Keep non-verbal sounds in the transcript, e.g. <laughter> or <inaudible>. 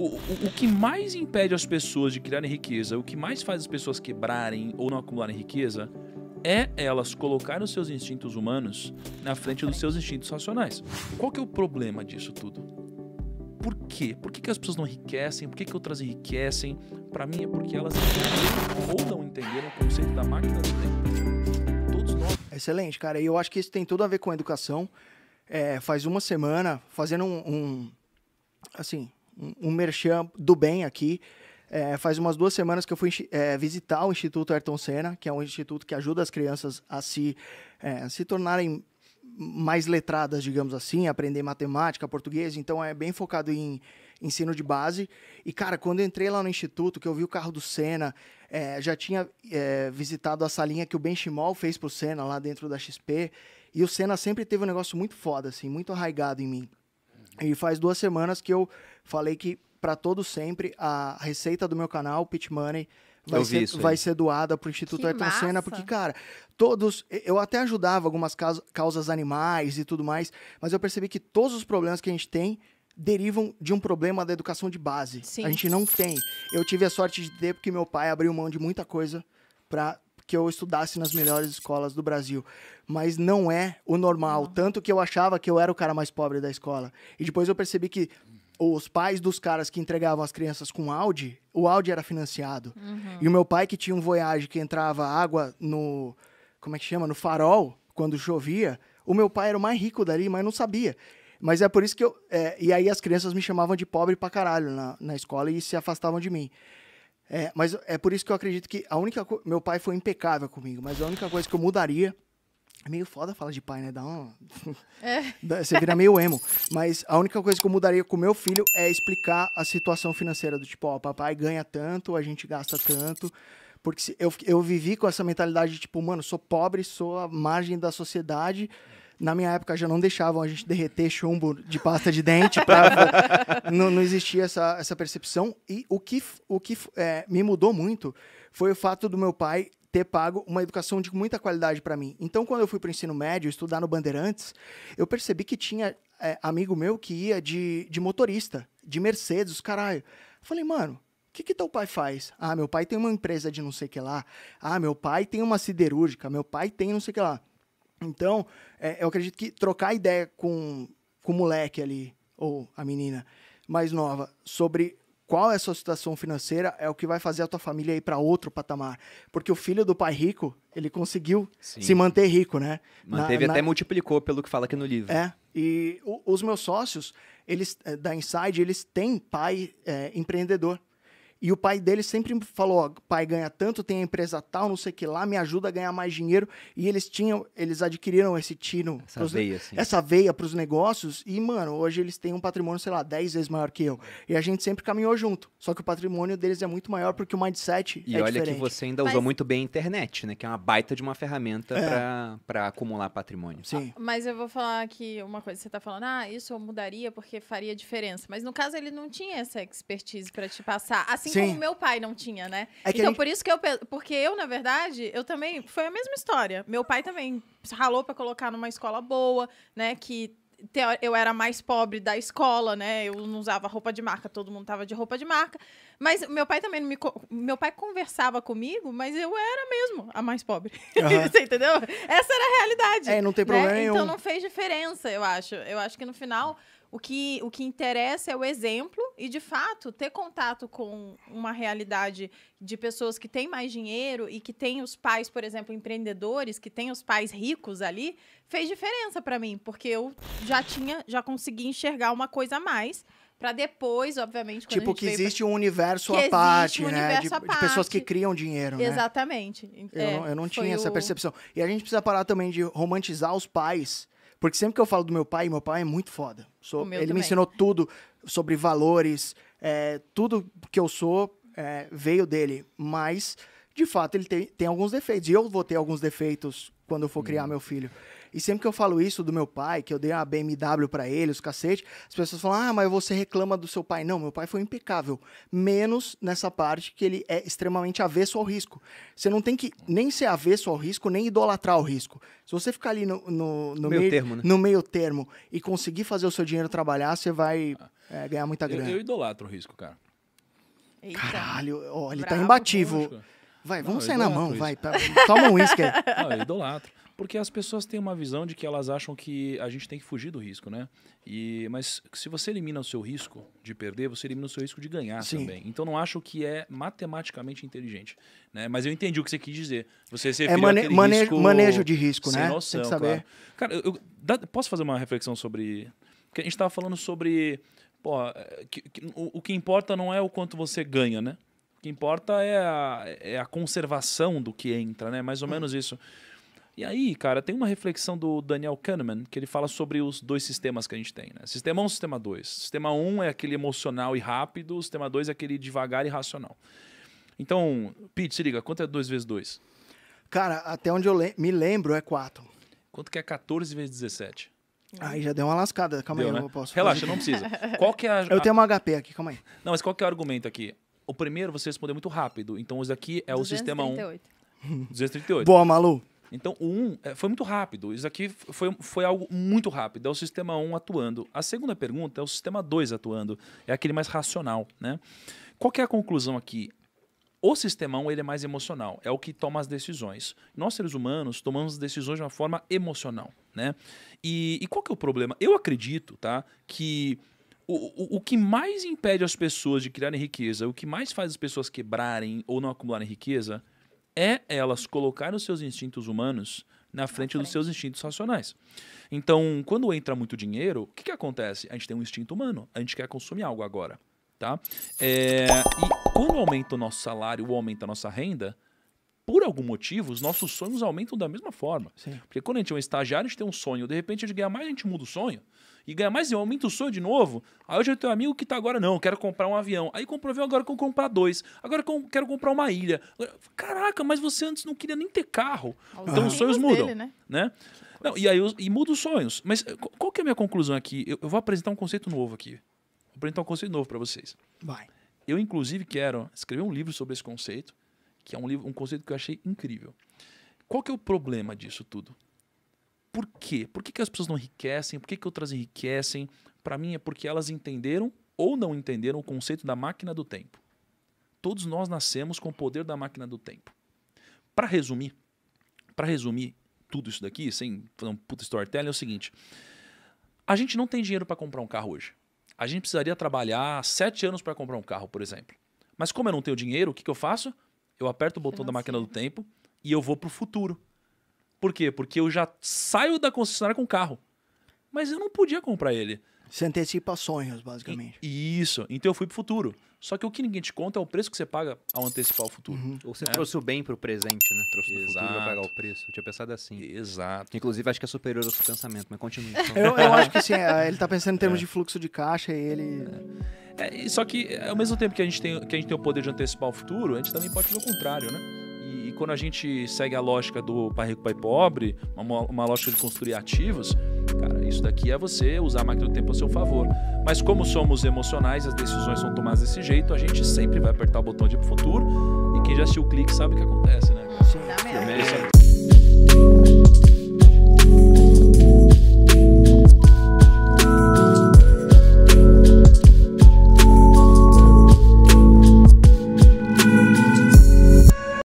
O, o, o, que mais impede as pessoas de criarem riqueza, o que mais faz as pessoas quebrarem ou não acumularem riqueza, é elas colocarem os seus instintos humanos na frente dos seus instintos racionais. Qual que é o problema disso tudo? Por quê? Por que, que as pessoas não enriquecem? Por que, que outras enriquecem? Para mim é porque elas entenderam ou não entenderam o conceito da máquina do tempo. Todos nós. Excelente, cara. E eu acho que isso tem tudo a ver com a educação. É, faz uma semana, fazendo um, um assim, um merchan do bem aqui. É, faz umas duas semanas que eu fui é, visitar o Instituto Ayrton Senna, que é um instituto que ajuda as crianças a se, é, se tornarem mais letradas, digamos assim, aprender matemática, português, então é bem focado em ensino de base. E, cara, quando eu entrei lá no instituto, que eu vi o carro do Senna, é, já tinha é, visitado a salinha que o Benchimol fez pro Senna lá dentro da XP, e o Senna sempre teve um negócio muito foda, assim, muito arraigado em mim. E faz duas semanas que eu falei que para todo sempre a receita do meu canal, Pit Money, vai, ser, vai ser, doada para o Instituto Ayrton Senna, porque, cara, todos. Eu até ajudava algumas causas, causas animais e tudo mais, mas eu percebi que todos os problemas que a gente tem derivam de um problema da educação de base. Sim. A gente não tem. Eu tive a sorte de ter, porque meu pai abriu mão de muita coisa para que eu estudasse nas melhores escolas do Brasil. Mas não é o normal. Tanto que eu achava que eu era o cara mais pobre da escola. E depois eu percebi que os pais dos caras que entregavam as crianças com Audi, o Audi era financiado. Uhum. E o meu pai, que tinha um Voyage que entrava água no. Como é que chama? No farol, quando chovia. O meu pai era o mais rico dali, mas não sabia. Mas é por isso que eu. É, e aí as crianças me chamavam de pobre pra caralho na, na escola e se afastavam de mim. É, mas é por isso que eu acredito que a única co... meu pai foi impecável comigo, mas a única coisa que eu mudaria é meio foda falar de pai, né? Dá um <laughs> é. você vira meio emo, mas a única coisa que eu mudaria com meu filho é explicar a situação financeira do tipo, ó, papai ganha tanto, a gente gasta tanto. Porque eu, eu vivi com essa mentalidade de, tipo, mano, sou pobre, sou a margem da sociedade. Na minha época já não deixavam a gente derreter chumbo de pasta de dente. Pra... <laughs> não, não, existia essa, essa percepção. E o que, o que é, me mudou muito foi o fato do meu pai ter pago uma educação de muita qualidade para mim. Então, quando eu fui para o ensino médio, estudar no Bandeirantes, eu percebi que tinha é, amigo meu que ia de, de motorista, de Mercedes, caralho. falei, mano, o que, que teu pai faz? Ah, meu pai tem uma empresa de não sei o que lá. Ah, meu pai tem uma siderúrgica. Meu pai tem não sei o que lá. Então, é, eu acredito que trocar ideia com, com o moleque ali, ou a menina mais nova, sobre qual é a sua situação financeira é o que vai fazer a tua família ir para outro patamar. Porque o filho do pai rico, ele conseguiu Sim. se manter rico, né? Manteve na, até na... multiplicou pelo que fala aqui no livro. É. E o, os meus sócios, eles eh, da Inside, eles têm pai é, empreendedor. E o pai dele sempre falou: pai, ganha tanto, tem a empresa tal, não sei o que lá, me ajuda a ganhar mais dinheiro. E eles tinham, eles adquiriram esse tino. Essa pros, veia, sim. Essa veia os negócios. E, mano, hoje eles têm um patrimônio, sei lá, 10 vezes maior que eu. E a gente sempre caminhou junto. Só que o patrimônio deles é muito maior porque o mindset é e é olha diferente. que você ainda mas... usou muito bem a internet, né? Que é uma baita de uma ferramenta é. para acumular patrimônio. Sim. Ah, mas eu vou falar aqui uma coisa. Você está falando, ah, isso eu mudaria porque faria diferença. Mas no caso ele não tinha essa expertise para te passar. Assim assim Sim. como meu pai não tinha, né? É então, gente... por isso que eu. Porque eu, na verdade, eu também. Foi a mesma história. Meu pai também ralou para colocar numa escola boa, né? Que eu era mais pobre da escola, né? Eu não usava roupa de marca, todo mundo tava de roupa de marca. Mas meu pai também me. Meu pai conversava comigo, mas eu era mesmo a mais pobre. Uhum. <laughs> Você entendeu? Essa era a realidade. É, não tem né? problema né? Então não fez diferença, eu acho. Eu acho que no final o que, o que interessa é o exemplo e, de fato, ter contato com uma realidade de pessoas que têm mais dinheiro e que têm os pais, por exemplo, empreendedores, que têm os pais ricos ali, fez diferença para mim, porque eu já tinha, já consegui enxergar uma coisa a mais para depois, obviamente, quando tipo que existe pra... um universo à parte, um né? De, de, pessoas que criam dinheiro, né? Exatamente. né? É, eu não, eu não tinha o... essa percepção. E a gente precisa parar também de romantizar os pais porque sempre que eu falo do meu pai, meu pai é muito foda. Sou, ele também. me ensinou tudo sobre valores, é, tudo que eu sou é, veio dele. Mas, de fato, ele tem, tem alguns defeitos. E eu vou ter alguns defeitos quando eu for criar hum. meu filho. E sempre que eu falo isso do meu pai, que eu dei uma BMW para ele, os cacete, as pessoas falam: "Ah, mas você reclama do seu pai". Não, meu pai foi impecável, menos nessa parte que ele é extremamente avesso ao risco. Você não tem que nem ser avesso ao risco, nem idolatrar o risco. Se você ficar ali no, no, no meio, meio, termo, né? no meio termo e conseguir fazer o seu dinheiro trabalhar, você vai ah. é, ganhar muita grana. Eu, eu idolatro o risco, cara. Eita. Caralho, ele tá Bravo, tá imbatível. Vai, vamos não, sair na mão, vai. Tá Toma um uísque aí. Não, eu idolatro. Porque as pessoas têm uma visão de que elas acham que a gente tem que fugir do risco, né? E, mas se você elimina o seu risco de perder, você elimina o seu risco de ganhar Sim. também. Então não acho que é matematicamente inteligente. Né? Mas eu entendi o que você quis dizer. Você se é mane manejo, manejo, de risco, sem né? Noção, Tem que saber. Claro. Cara, eu, eu dá, posso fazer uma reflexão sobre. Porque a gente estava falando sobre. Pô, que, que, o, o que importa não é o quanto você ganha, né? O que importa é a, é a conservação do que entra, né? Mais ou hum. menos isso. E aí, cara, tem uma reflexão do Daniel Kahneman que ele fala sobre os dois sistemas que a gente tem, né? Sistema 1 um, sistema 2. Sistema 1 um é aquele emocional e rápido, o sistema 2 é aquele devagar e racional. Então, Pete, se liga, quanto é 2 vezes 2? Cara, até onde eu le me lembro é 4. Quanto que é 14 vezes 17? Aí já deu uma lascada, calma deu, aí, né? eu posso. Relaxa, não precisa. <laughs> Qual que é a... Eu tenho uma HP aqui, calma aí. Não, mas qual que é o argumento aqui? O primeiro você respondeu muito rápido, então esse aqui é 238. o sistema 1. 238. Boa, Malu. Então, o 1 eh, foi muito rápido. Isso aqui foi, foi algo muito rápido. É o sistema 1 atuando. A segunda pergunta é o sistema 2 atuando. É aquele mais racional. Né? Qual é a conclusão aqui? O sistema 1 ele é mais emocional, é o que toma as decisões. Nós, seres humanos, tomamos decisões de uma forma emocional. Né? E, e qual que é o problema? Eu acredito tá, que o, o, o, que mais impede as pessoas de criarem riqueza, o que mais faz as pessoas quebrarem ou não acumularem riqueza, é elas colocarem os seus instintos humanos na frente, na frente dos seus instintos racionais. Então, quando entra muito dinheiro, o que, que acontece? A gente tem um instinto humano, a gente quer consumir algo agora, tá? É, e quando aumenta o nosso salário ou aumenta a nossa renda, por algum motivo, os nossos sonhos aumentam da mesma forma. Sim. Porque quando a gente é um estagiário, a gente tem um sonho, de repente a gente ganha mais, a gente muda o sonho. E ganha mais, eu aumento o sonho de novo. Aí eu já tenho um amigo que tá agora, não, quero comprar um avião. Aí comprou um avião, agora eu quero comprar dois. Agora eu quero comprar uma ilha. Caraca, mas você antes não queria nem ter carro. Ah, então os sonhos mudam. Dele, né? né? Não, e aí eu, e muda os sonhos. Mas eh, qual que é a minha conclusão aqui? Eu, eu vou apresentar um conceito novo aqui. Vou apresentar um conceito novo para vocês. Vai. Eu, inclusive, quero escrever um livro sobre esse conceito que é um livro, um conceito que eu achei incrível. Qual que é o problema disso tudo? Por quê? Por que, que as pessoas não enriquecem? Por que, que outras enriquecem? Para mim é porque elas entenderam ou não entenderam o conceito da máquina do tempo. Todos nós nascemos com o poder da máquina do tempo. Para resumir, para resumir tudo isso daqui, sem fazer um puta storytelling, é o seguinte: a gente não tem dinheiro para comprar um carro hoje. A gente precisaria trabalhar sete anos para comprar um carro, por exemplo. Mas como eu não tenho dinheiro, o que, que eu faço? eu aperto o botão da máquina do tempo e eu vou pro futuro. Por quê? Porque eu já saio da concessionária com o carro. Mas eu não podia comprar ele. Você antecipa sonhos, basicamente. E, isso. Então eu fui pro futuro. Só que o que ninguém te conta é o preço que você paga ao antecipar o futuro. Uhum. Ou você é. trouxe o bem pro presente, né? Trouxe Exato. do futuro pra pagar o preço. Eu tinha pensado assim. Exato. Inclusive, acho que é superior ao seu pensamento, mas continue. Então. Eu, eu acho que sim. É, ele tá pensando em termos é. de fluxo de caixa e ele... É. É, só que, é, ao mesmo tempo que a, gente tem, que a gente tem o poder de antecipar o futuro, a gente também pode ver o contrário, né? E, e quando a gente segue a lógica do pai rico, pai pobre, uma, uma lógica de construir ativos, cara, isso daqui é você usar a máquina do tempo a seu favor. Mas como somos emocionais, as decisões são tomadas desse jeito, a gente sempre vai apertar o botão de ir pro futuro, e quem já assistiu o clique sabe o que acontece, né? Sim, é.